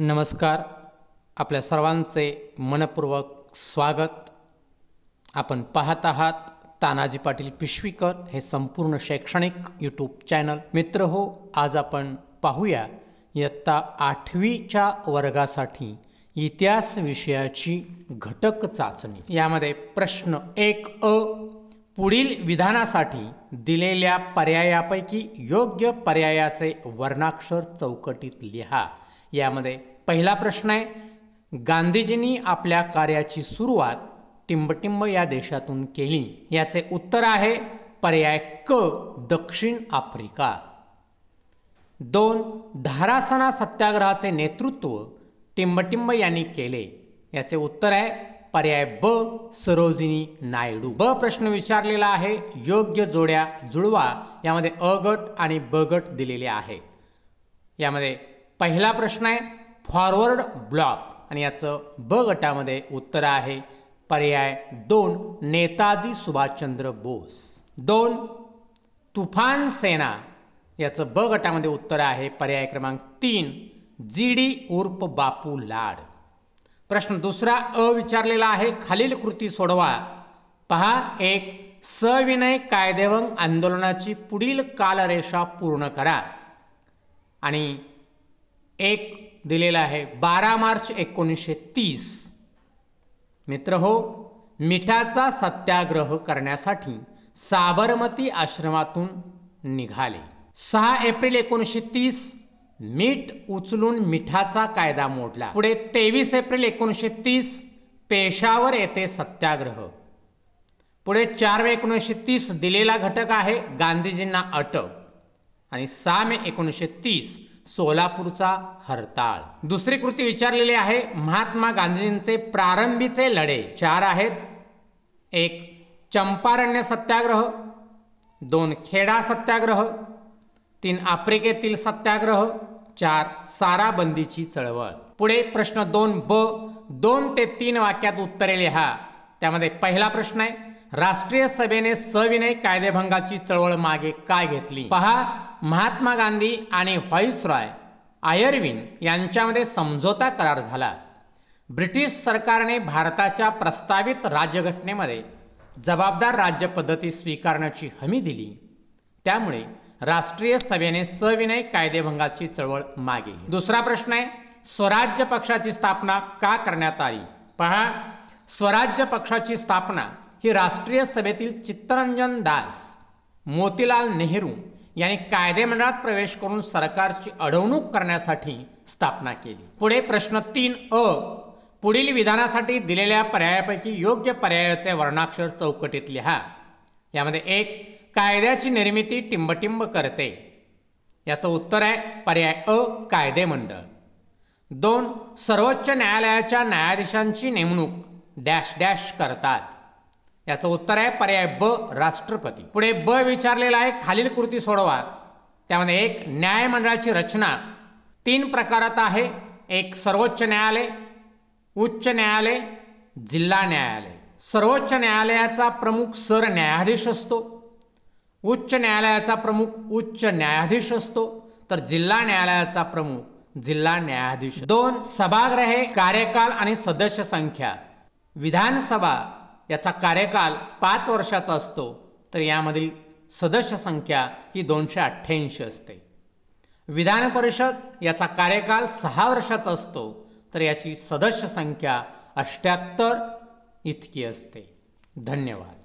नमस्कार आपल्या सर्वांचे मनपूर्वक स्वागत आपण पाहत आहात तानाजी पाटील पिशवीकर हे संपूर्ण शैक्षणिक यूट्यूब चॅनल मित्र हो आज आपण पाहूया इयत्ता आठवीच्या वर्गासाठी इतिहास विषयाची घटक चाचणी यामध्ये प्रश्न एक अ पुढील विधानासाठी दिलेल्या पर्यायापैकी योग्य पर्यायाचे वर्णाक्षर चौकटीत लिहा यामध्ये पहिला प्रश्न आहे गांधीजींनी आपल्या कार्याची सुरुवात टिंबटिंब या देशातून केली याचे उत्तर आहे पर्याय क दक्षिण आफ्रिका दोन धारासना सत्याग्रहाचे नेतृत्व टिंबटिंब यांनी केले याचे उत्तर आहे पर्याय ब सरोजिनी नायडू ब प्रश्न विचारलेला आहे योग्य जोड्या जुळवा यामध्ये अ गट आणि ब गट दिलेले आहे यामध्ये पहिला प्रश्न आहे फॉरवर्ड ब्लॉक आणि याचं ब गटामध्ये उत्तर आहे पर्याय दोन नेताजी सुभाषचंद्र बोस दोन तुफान सेना याचं ब गटामध्ये उत्तर आहे पर्याय क्रमांक तीन जी डी उर्फ बापू लाड प्रश्न दुसरा अ विचारलेला आहे खालील कृती सोडवा पहा एक सविनय कायदेवंग आंदोलनाची पुढील कालरेषा पूर्ण करा आणि एक दिलेला आहे बारा मार्च एकोणीसशे तीस मित्र हो मिठाचा सत्याग्रह करण्यासाठी साबरमती आश्रमातून निघाले सहा एप्रिल एकोणीसशे तीस मीठ उचलून मिठाचा कायदा मोडला पुढे तेवीस एप्रिल एकोणीसशे तीस पेशावर येते सत्याग्रह पुढे चार मे एकोणीसशे तीस दिलेला घटक आहे गांधीजींना अटक आणि सहा मे एकोणीसशे तीस सोलापूरचा हरताळ दुसरी कृती विचारलेली आहे महात्मा गांधींचे प्रारंभीचे लढे चार आहेत एक चंपारण्य सत्याग्रह दोन खेडा सत्याग्रह तीन आफ्रिकेतील सत्याग्रह चार साराबंदीची चळवळ पुढे प्रश्न दोन ब दोन ते तीन वाक्यात उत्तरे लिहा त्यामध्ये पहिला प्रश्न आहे राष्ट्रीय सभेने सविनय कायदेभंगाची चळवळ मागे काय घेतली पहा महात्मा गांधी आणि रॉय आयर्विन यांच्यामध्ये समझोता करार झाला ब्रिटिश सरकारने भारताच्या प्रस्तावित राज्यघटनेमध्ये जबाबदार राज्यपद्धती स्वीकारण्याची हमी दिली त्यामुळे राष्ट्रीय सभेने सविनय कायदेभंगाची चळवळ मागे दुसरा प्रश्न आहे स्वराज्य पक्षाची स्थापना का करण्यात आली पहा स्वराज्य पक्षाची स्थापना ही राष्ट्रीय सभेतील चित्तरंजन दास मोतीलाल नेहरू यांनी कायदेमंडळात प्रवेश करून सरकारची अडवणूक करण्यासाठी स्थापना केली पुढे प्रश्न तीन अ पुढील विधानासाठी दिलेल्या पर्यायापैकी योग्य पर्यायाचे वर्णाक्षर चौकटीत लिहा यामध्ये एक कायद्याची निर्मिती टिंबटिंब करते याचं उत्तर आहे पर्याय अ कायदे मंडळ दोन सर्वोच्च न्यायालयाच्या न्यायाधीशांची नेमणूक डॅश डॅश करतात याचं उत्तर आहे पर्याय ब राष्ट्रपती पुढे ब विचारलेला आहे खालील कृती सोडवा त्यामध्ये एक न्यायमंडळाची रचना तीन प्रकारात आहे एक सर्वोच्च न्यायालय उच्च न्यायालय जिल्हा न्यायालय सर्वोच्च न्यायालयाचा प्रमुख सरन्यायाधीश असतो उच्च न्यायालयाचा प्रमुख उच्च न्यायाधीश असतो तर जिल्हा न्यायालयाचा प्रमुख जिल्हा न्यायाधीश दोन सभागृहे कार्यकाल आणि सदस्य संख्या विधानसभा याचा कार्यकाल पाच वर्षाचा असतो तर यामधील सदस्य संख्या ही दोनशे अठ्ठ्याऐंशी असते विधान परिषद याचा कार्यकाल सहा वर्षाचा असतो तर याची सदस्य संख्या अष्ट्याहत्तर इतकी असते धन्यवाद